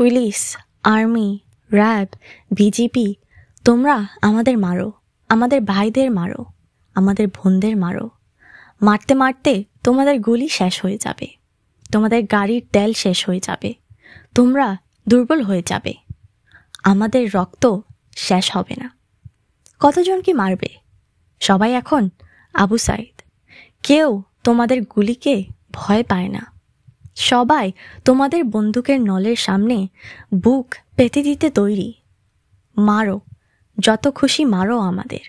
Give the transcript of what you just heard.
police army RAB BGP তোমরা আমাদের মারো আমাদের ভাইদের মারো আমাদের বোনদের মারো মারতে মারতে তোমাদের গুলি শেষ হয়ে যাবে তোমাদের গাড়ির তেল শেষ হয়ে যাবে তোমরা দুর্বল হয়ে যাবে আমাদের রক্ত শেষ হবে না কতজনকে মারবে সবাই এখন আবু সাইদ কেউ তোমাদের গুলিকে ভয় পায় না সবাই তোমাদের বন্দুকের নলের সামনে বুক পেতে দিতে তৈরি মারো যত খুশি মারো আমাদের